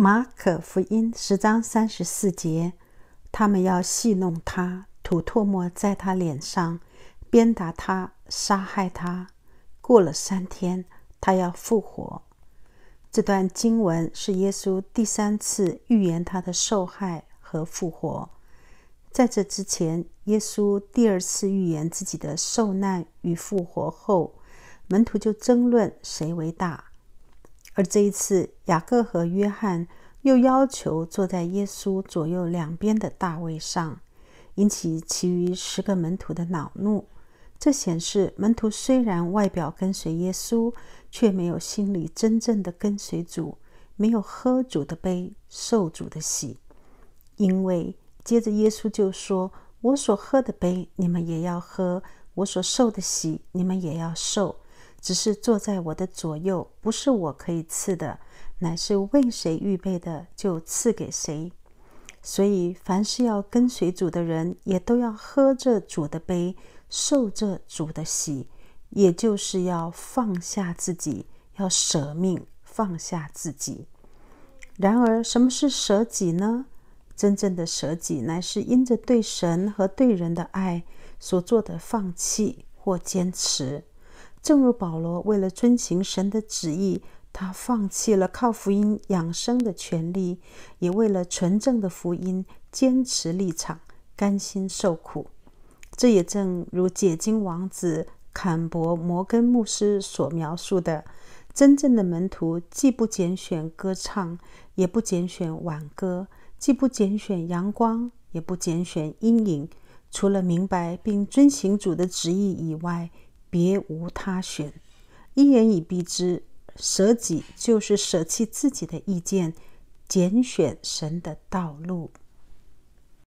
马可福音十章三十四节，他们要戏弄他，吐唾沫在他脸上，鞭打他，杀害他。过了三天，他要复活。这段经文是耶稣第三次预言他的受害和复活。在这之前，耶稣第二次预言自己的受难与复活后，门徒就争论谁为大。而这一次，雅各和约翰又要求坐在耶稣左右两边的大位上，引起其余十个门徒的恼怒。这显示门徒虽然外表跟随耶稣，却没有心里真正的跟随主，没有喝主的杯，受主的喜。因为接着耶稣就说：“我所喝的杯，你们也要喝；我所受的喜，你们也要受。”只是坐在我的左右，不是我可以赐的，乃是为谁预备的，就赐给谁。所以，凡是要跟随主的人，也都要喝这主的杯，受这主的喜，也就是要放下自己，要舍命放下自己。然而，什么是舍己呢？真正的舍己，乃是因着对神和对人的爱所做的放弃或坚持。正如保罗为了遵行神的旨意，他放弃了靠福音养生的权利，也为了纯正的福音坚持立场，甘心受苦。这也正如解经王子坎伯摩根牧师所描述的：真正的门徒既不拣选歌唱，也不拣选挽歌；既不拣选阳光，也不拣选阴影。除了明白并遵行主的旨意以外，别无他选，一言以蔽之，舍己就是舍弃自己的意见，拣选神的道路。